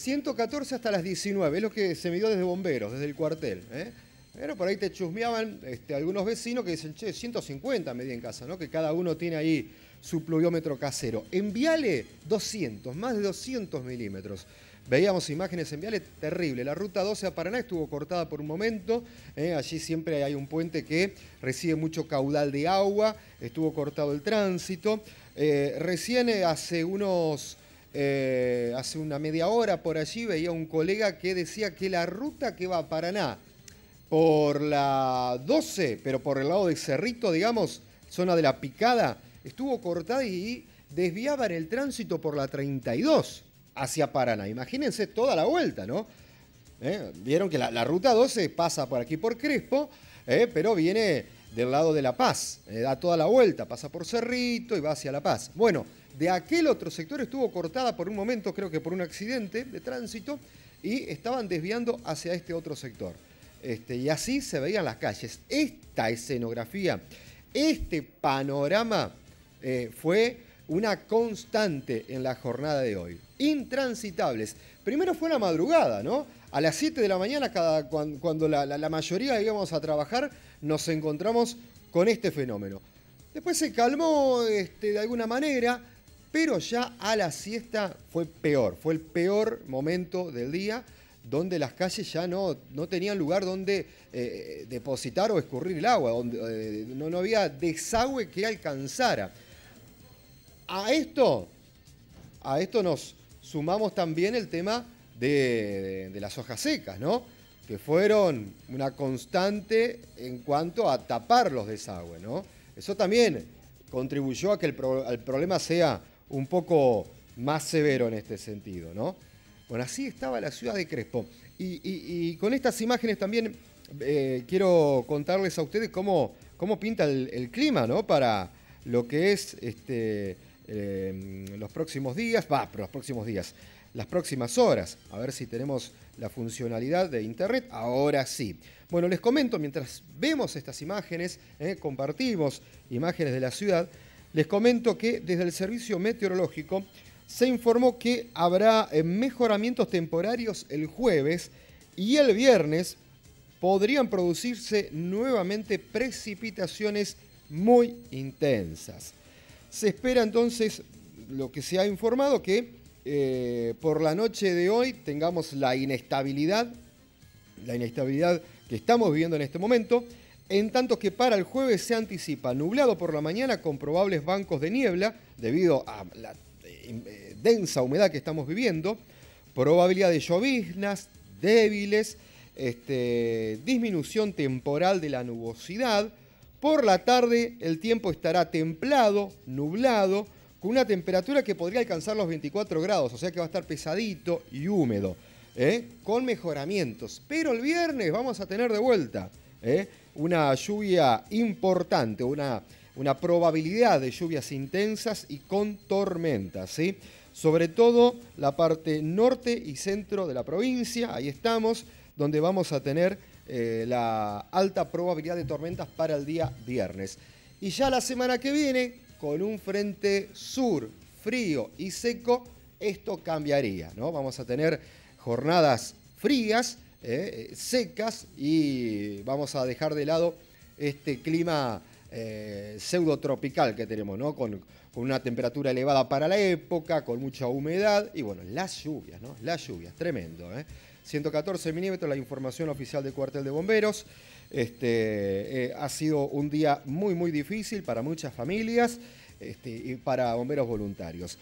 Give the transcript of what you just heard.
114 hasta las 19, es lo que se midió desde bomberos, desde el cuartel. ¿eh? Pero por ahí te chusmeaban este, algunos vecinos que dicen, che, 150 medí en casa, ¿no? Que cada uno tiene ahí su pluviómetro casero. En Viale, 200, más de 200 milímetros. Veíamos imágenes en Viale, terrible. La ruta 12 a Paraná estuvo cortada por un momento. ¿eh? allí siempre hay un puente que recibe mucho caudal de agua. Estuvo cortado el tránsito. Eh, recién hace unos eh, hace una media hora por allí veía un colega que decía que la ruta que va a Paraná por la 12, pero por el lado de Cerrito, digamos, zona de la picada, estuvo cortada y desviaban el tránsito por la 32 hacia Paraná. Imagínense toda la vuelta, ¿no? Eh, vieron que la, ruta 12 pasa por aquí por Crespo, eh, pero viene del lado de La Paz. Eh, da toda la vuelta, pasa por Cerrito y va hacia La Paz. Bueno, de aquel otro sector estuvo cortada por un momento, creo que por un accidente de tránsito, y estaban desviando hacia este otro sector. Este, y así se veían las calles. Esta escenografía, este panorama eh, fue una constante en la jornada de hoy. Intransitables. Primero fue la madrugada, ¿no? a las 7 de la mañana, cada, cuando la, mayoría íbamos a trabajar, nos encontramos con este fenómeno. Después se calmó este, de alguna manera, pero ya a la siesta fue peor, fue el peor momento del día donde las calles ya no, tenían lugar donde eh, depositar o escurrir el agua, donde eh, no, no había desagüe que alcanzara. A esto, a esto nos sumamos también el tema de, las hojas secas, ¿no? Que fueron una constante en cuanto a tapar los desagües, ¿no? Eso también contribuyó a que el, problema sea un poco más severo en este sentido, ¿no? Bueno, así estaba la ciudad de Crespo. Y, con estas imágenes también eh, quiero contarles a ustedes cómo, cómo pinta el, el, clima, ¿no? Para lo que es este, eh, los próximos días, va, pero los próximos días, las próximas horas, a ver si tenemos la funcionalidad de Internet. Ahora sí. Bueno, les comento, mientras vemos estas imágenes, eh, compartimos imágenes de la ciudad, les comento que desde el servicio meteorológico se informó que habrá eh, mejoramientos temporarios el jueves y el viernes podrían producirse nuevamente precipitaciones muy intensas. Se espera entonces, lo que se ha informado, que eh, por la noche de hoy tengamos la inestabilidad, la inestabilidad que estamos viviendo en este momento, en tanto que para el jueves se anticipa nublado por la mañana con probables bancos de niebla debido a la eh, eh, densa humedad que estamos viviendo, probabilidad de lloviznas débiles, este, disminución temporal de la nubosidad, por la tarde el tiempo estará templado, nublado, con una temperatura que podría alcanzar los 24 grados, o sea que va a estar pesadito y húmedo, ¿eh? con mejoramientos. Pero el viernes vamos a tener de vuelta ¿eh? una lluvia importante, una, una probabilidad de lluvias intensas y con tormentas. ¿sí? Sobre todo la parte norte y centro de la provincia, ahí estamos donde vamos a tener eh, la alta probabilidad de tormentas para el día viernes. Y ya la semana que viene, con un frente sur frío y seco, esto cambiaría, ¿no? Vamos a tener jornadas frías, eh, secas y vamos a dejar de lado este clima eh, pseudotropical que tenemos, ¿no? Con, una temperatura elevada para la época, con mucha humedad y bueno, las lluvias, ¿no? Las lluvias, tremendo, 114 milímetros, la información oficial del cuartel de bomberos. Este, eh, ha sido un día muy, muy difícil para muchas familias este, y para bomberos voluntarios.